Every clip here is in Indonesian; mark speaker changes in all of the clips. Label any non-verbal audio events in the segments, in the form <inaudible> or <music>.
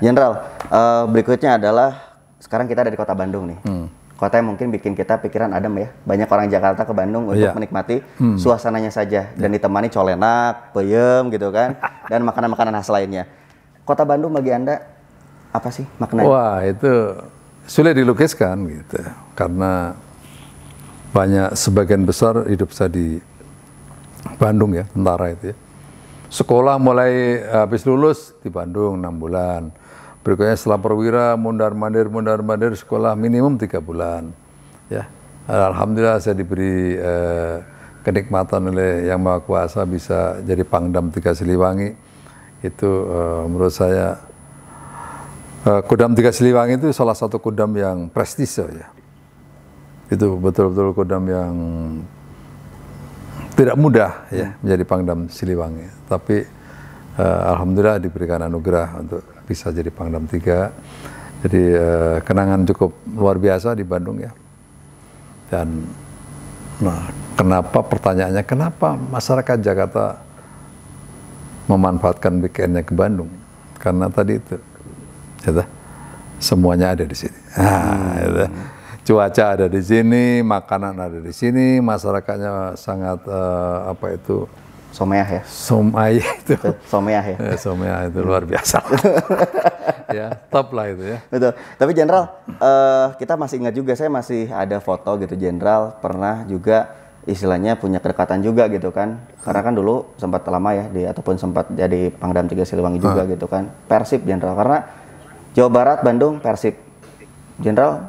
Speaker 1: Jenderal, uh, eh, berikutnya adalah sekarang kita ada di kota Bandung nih. Hmm. Kota yang mungkin bikin kita pikiran adem ya. Banyak orang Jakarta ke Bandung untuk yeah. menikmati hmm. suasananya saja dan yeah. ditemani colenak, peyem gitu kan, <laughs> dan makanan-makanan khas lainnya. Kota Bandung bagi Anda
Speaker 2: apa sih maknanya? Wah, itu sulit dilukiskan gitu. Karena banyak sebagian besar hidup saya di Bandung ya, tentara itu ya. Sekolah mulai habis lulus di Bandung 6 bulan Berikutnya setelah perwira, mundar-mandir, mundar-mandir sekolah minimum tiga bulan. Ya, Alhamdulillah saya diberi eh, kenikmatan oleh Yang Maha Kuasa bisa jadi Pangdam Tiga Siliwangi. Itu eh, menurut saya eh, Kodam Tiga Siliwangi itu salah satu kodam yang prestise ya. Itu betul-betul kodam yang tidak mudah ya menjadi Pangdam Siliwangi. Tapi uh, alhamdulillah diberikan anugerah untuk bisa jadi Pangdam 3. Jadi uh, kenangan cukup luar biasa di Bandung ya. Dan nah, kenapa pertanyaannya kenapa masyarakat Jakarta memanfaatkan weekendnya ke Bandung? Karena tadi itu, ya, semuanya ada di sini. Ah, ya, cuaca ada di sini, makanan ada di sini, masyarakatnya sangat uh, apa itu Someah ya. Someah itu. Eh, Someah ya. Eh, Someah itu luar biasa. <laughs> ya, top lah itu ya.
Speaker 1: Betul. Tapi Jenderal, uh, kita masih ingat juga saya masih ada foto gitu Jenderal pernah juga istilahnya punya kedekatan juga gitu kan. Karena kan dulu sempat lama ya di ataupun sempat jadi Pangdam Tiga Siliwangi ah. juga gitu kan. Persib Jenderal karena Jawa Barat, Bandung, Persib. Jenderal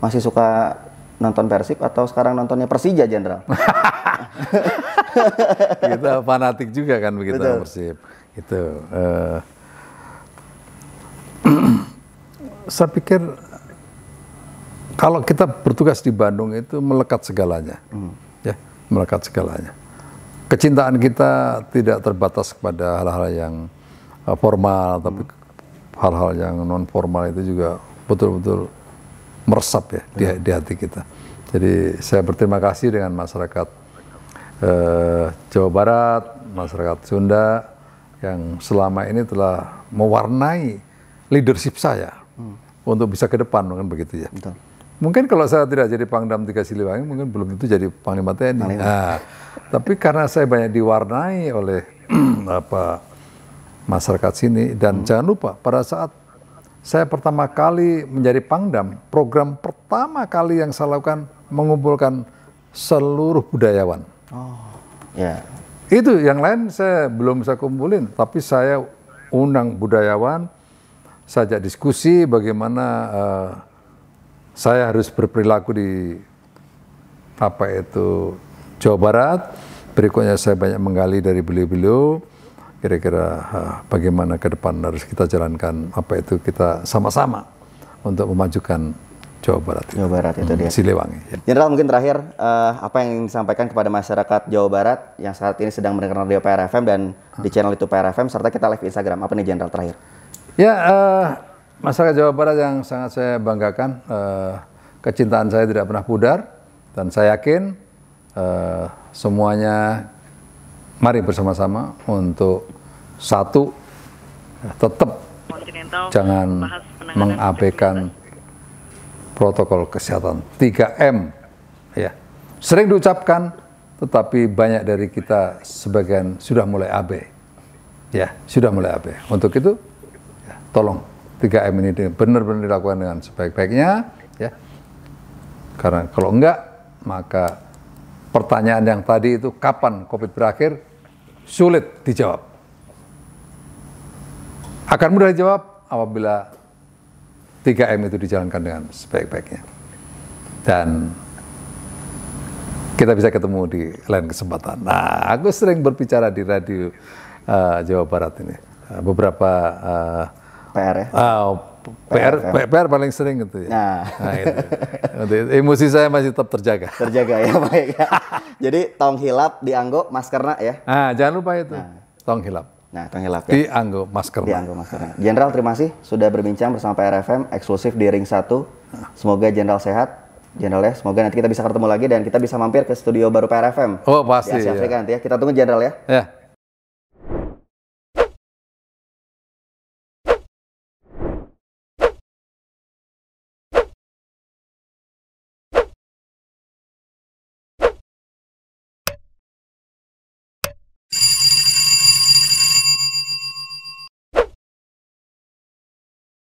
Speaker 1: masih suka nonton Persib atau sekarang nontonnya Persija Jenderal? <laughs>
Speaker 2: <laughs> kita fanatik juga kan begitu Betul. Persib. Itu. Uh, eh. <clears throat> saya pikir kalau kita bertugas di Bandung itu melekat segalanya, hmm. ya melekat segalanya. Kecintaan kita tidak terbatas kepada hal-hal yang eh, formal, hmm. tapi hal-hal yang non formal itu juga betul-betul meresap ya, ya. Di, di hati kita. Jadi saya berterima kasih dengan masyarakat eh, Jawa Barat, masyarakat Sunda yang selama ini telah mewarnai leadership saya hmm. untuk bisa ke depan kan begitu ya. Betul. Mungkin kalau saya tidak jadi Pangdam Tiga Siliwangi mungkin belum tentu jadi Panglima TNI. Nah, tapi karena saya banyak diwarnai oleh <clears throat> apa masyarakat sini dan hmm. jangan lupa pada saat saya pertama kali menjadi Pangdam, program pertama kali yang saya lakukan mengumpulkan seluruh budayawan Oh. Ya. Itu yang lain saya belum bisa kumpulin, tapi saya undang budayawan, saya diskusi bagaimana uh, saya harus berperilaku di apa itu Jawa Barat. Berikutnya saya banyak menggali dari beliau-beliau kira-kira uh, bagaimana ke depan harus kita jalankan apa itu kita sama-sama untuk memajukan Jawa Barat. Jawa Barat itu hmm, dia. Silewangi. Ya. General
Speaker 1: mungkin terakhir uh, apa yang disampaikan kepada masyarakat Jawa Barat yang saat ini sedang mendengar radio PRFM dan di ah.
Speaker 2: channel itu PRFM serta kita live Instagram apa nih Jenderal terakhir? Ya uh, masyarakat Jawa Barat yang sangat saya banggakan uh, kecintaan saya tidak pernah pudar dan saya yakin uh, semuanya mari bersama-sama untuk satu tetap jangan mengabaikan protokol kesehatan 3M ya. Sering diucapkan tetapi banyak dari kita sebagian sudah mulai AB. Ya, sudah mulai AB. Untuk itu ya, tolong 3M ini benar-benar dilakukan dengan sebaik-baiknya ya. Karena kalau enggak maka pertanyaan yang tadi itu kapan Covid berakhir sulit dijawab. Akan mudah dijawab apabila 3M itu dijalankan dengan sebaik-baiknya. Dan kita bisa ketemu di lain kesempatan. Nah, aku sering berbicara di radio uh, Jawa Barat ini. Uh, beberapa uh, eh, PR ya? Uh, PR, PR, PR paling sering gitu ya. Nah, nah itu. emosi saya masih tetap terjaga. Terjaga ya, baik.
Speaker 1: Ya. Jadi tong hilap dianggo maskerna ya.
Speaker 2: Ah, jangan lupa itu. Nah. Tong hilap. Nah, Kang Hilap ya. Dianggo masker. Dianggo masker.
Speaker 1: Jenderal terima kasih sudah berbincang bersama PRFM eksklusif di Ring 1. Semoga Jenderal sehat. Jenderal ya, semoga nanti kita bisa ketemu lagi dan kita bisa mampir ke studio baru PRFM. Oh, pasti. Di Asia ya. nanti ya. Kita tunggu Jenderal ya.
Speaker 2: Ya.